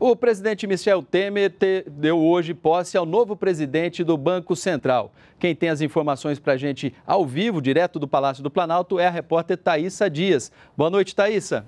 O presidente Michel Temer te deu hoje posse ao novo presidente do Banco Central. Quem tem as informações para a gente ao vivo, direto do Palácio do Planalto, é a repórter Thaisa Dias. Boa noite, Thaisa.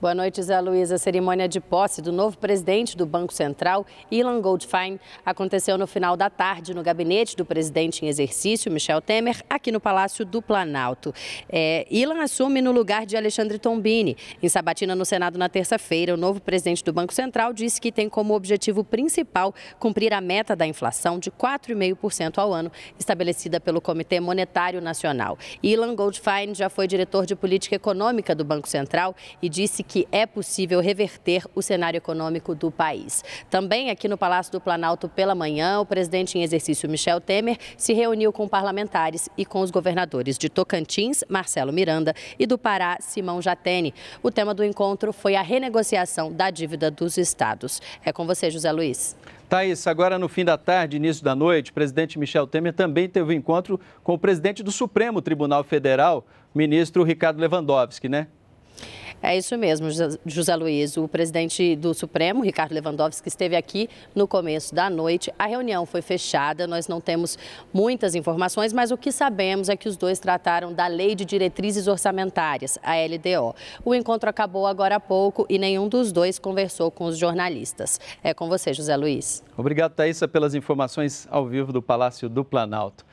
Boa noite, Zé Luiz. A cerimônia de posse do novo presidente do Banco Central, Ilan Goldfein, aconteceu no final da tarde no gabinete do presidente em exercício, Michel Temer, aqui no Palácio do Planalto. É, Ilan assume no lugar de Alexandre Tombini. Em sabatina no Senado na terça-feira, o novo presidente do Banco Central disse que tem como objetivo principal cumprir a meta da inflação de 4,5% ao ano, estabelecida pelo Comitê Monetário Nacional. Ilan Goldfein já foi diretor de política econômica do Banco Central e disse que é possível reverter o cenário econômico do país. Também aqui no Palácio do Planalto, pela manhã, o presidente em exercício Michel Temer se reuniu com parlamentares e com os governadores de Tocantins, Marcelo Miranda, e do Pará, Simão Jatene. O tema do encontro foi a renegociação da dívida dos estados. É com você, José Luiz. Thaís, agora no fim da tarde, início da noite, o presidente Michel Temer também teve um encontro com o presidente do Supremo Tribunal Federal, ministro Ricardo Lewandowski, né? É isso mesmo, José Luiz. O presidente do Supremo, Ricardo Lewandowski, esteve aqui no começo da noite. A reunião foi fechada, nós não temos muitas informações, mas o que sabemos é que os dois trataram da Lei de Diretrizes Orçamentárias, a LDO. O encontro acabou agora há pouco e nenhum dos dois conversou com os jornalistas. É com você, José Luiz. Obrigado, Thaisa, pelas informações ao vivo do Palácio do Planalto.